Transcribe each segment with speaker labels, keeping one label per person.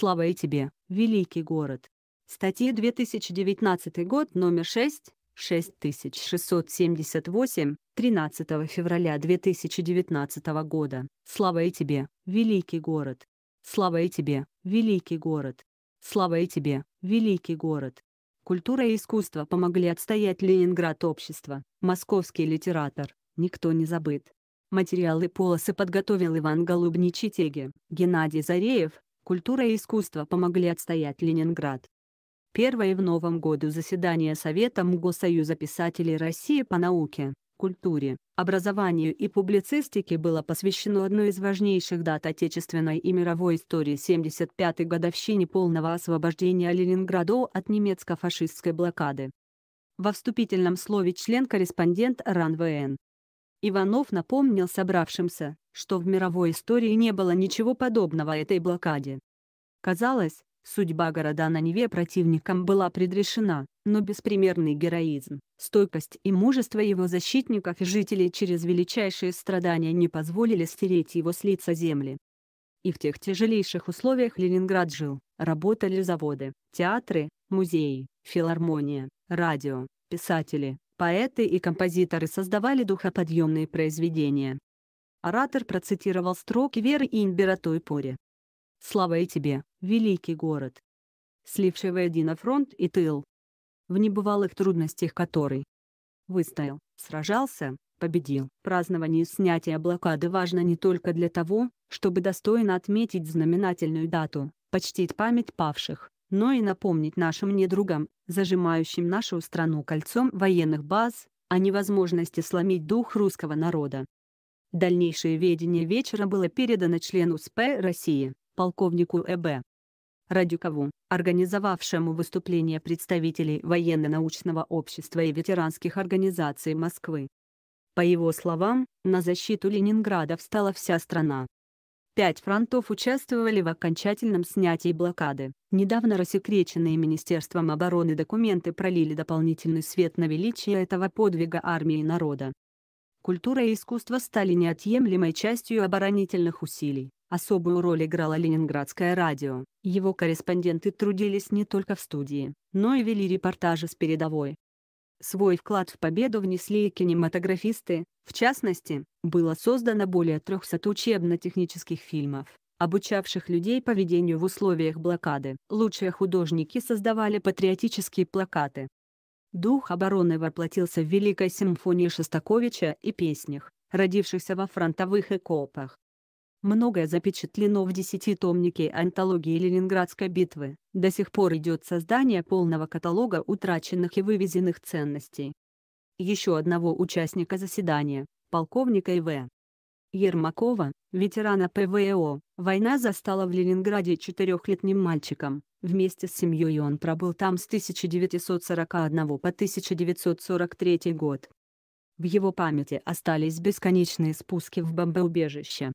Speaker 1: Слава и тебе, великий город. Статья 2019 год, номер 6, 6678, 13 февраля 2019 года. Слава и тебе, великий город. Слава и тебе, великий город. Слава и тебе, великий город. Культура и искусство помогли отстоять Ленинград общество. Московский литератор. Никто не забыт. Материалы полосы подготовил Иван Голубничий-Теги, Геннадий Зареев, культура и искусство помогли отстоять Ленинград. Первое в новом году заседание Совета МГОСоюза писателей России по науке, культуре, образованию и публицистике было посвящено одной из важнейших дат отечественной и мировой истории 75-й годовщине полного освобождения Ленинграда от немецко-фашистской блокады. Во вступительном слове член-корреспондент РАН ВН Иванов напомнил собравшимся, что в мировой истории не было ничего подобного этой блокаде. Казалось, судьба города на Неве противникам была предрешена, но беспримерный героизм, стойкость и мужество его защитников и жителей через величайшие страдания не позволили стереть его с лица земли. И в тех тяжелейших условиях Ленинград жил, работали заводы, театры, музеи, филармония, радио, писатели, Поэты и композиторы создавали духоподъемные произведения. Оратор процитировал строки веры и имбира той поре. «Слава и тебе, великий город, сливший воедино фронт и тыл, в небывалых трудностях который выстоял, сражался, победил. Празднование снятия блокады важно не только для того, чтобы достойно отметить знаменательную дату, почтить память павших, но и напомнить нашим недругам, зажимающим нашу страну кольцом военных баз, о невозможности сломить дух русского народа. Дальнейшее ведение вечера было передано члену СП России, полковнику ЭБ. Радюкову, организовавшему выступление представителей военно-научного общества и ветеранских организаций Москвы. По его словам, на защиту Ленинграда встала вся страна. Пять фронтов участвовали в окончательном снятии блокады. Недавно рассекреченные Министерством обороны документы пролили дополнительный свет на величие этого подвига армии и народа. Культура и искусство стали неотъемлемой частью оборонительных усилий. Особую роль играло Ленинградское радио. Его корреспонденты трудились не только в студии, но и вели репортажи с передовой, Свой вклад в победу внесли и кинематографисты, в частности, было создано более 300 учебно-технических фильмов, обучавших людей поведению в условиях блокады. Лучшие художники создавали патриотические плакаты. Дух обороны воплотился в Великой симфонии Шостаковича и песнях, родившихся во фронтовых экопах. Многое запечатлено в десятитомнике антологии Ленинградской битвы. До сих пор идет создание полного каталога утраченных и вывезенных ценностей. Еще одного участника заседания, полковника И.В. Ермакова, ветерана ПВО, война застала в Ленинграде четырехлетним мальчиком. Вместе с семьей он пробыл там с 1941 по 1943 год. В его памяти остались бесконечные спуски в бомбоубежище,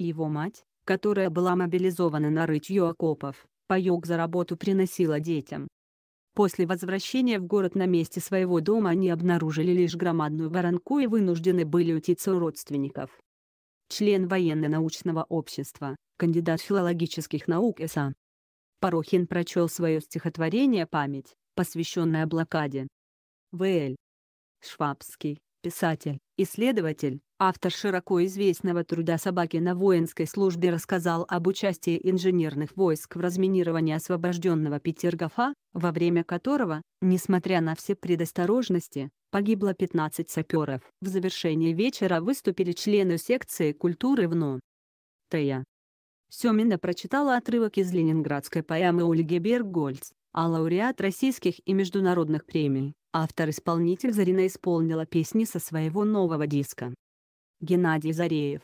Speaker 1: его мать, которая была мобилизована на рытье окопов, паёк за работу приносила детям. После возвращения в город на месте своего дома они обнаружили лишь громадную воронку и вынуждены были утиться у родственников. Член военно-научного общества, кандидат филологических наук СА. Порохин прочел свое стихотворение «Память», посвященное блокаде. В.Л. Швабский, писатель, исследователь, автор широко известного труда «Собаки на воинской службе» рассказал об участии инженерных войск в разминировании освобожденного Петергофа, во время которого, несмотря на все предосторожности, погибло 15 саперов. В завершении вечера выступили члены секции культуры ВНО. Тея. Семина прочитала отрывок из ленинградской поэмы Ольги Бергольц, а лауреат российских и международных премий. Автор-исполнитель Зарина исполнила песни со своего нового диска. Геннадий Зареев